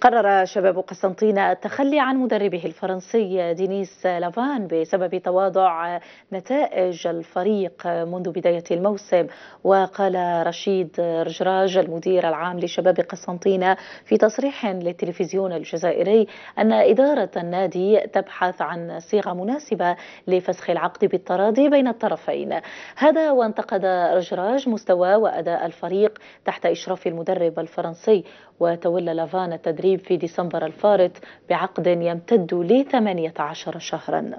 قرر شباب قسنطينة التخلي عن مدربه الفرنسي دينيس لافان بسبب تواضع نتائج الفريق منذ بداية الموسم وقال رشيد رجراج المدير العام لشباب قسنطينة في تصريح للتلفزيون الجزائري أن إدارة النادي تبحث عن صيغة مناسبة لفسخ العقد بالتراضي بين الطرفين هذا وانتقد رجراج مستوى وأداء الفريق تحت إشراف المدرب الفرنسي وتولى لافان التدريب التغييب في ديسمبر الفارط بعقد يمتد لثمانية 18 شهرا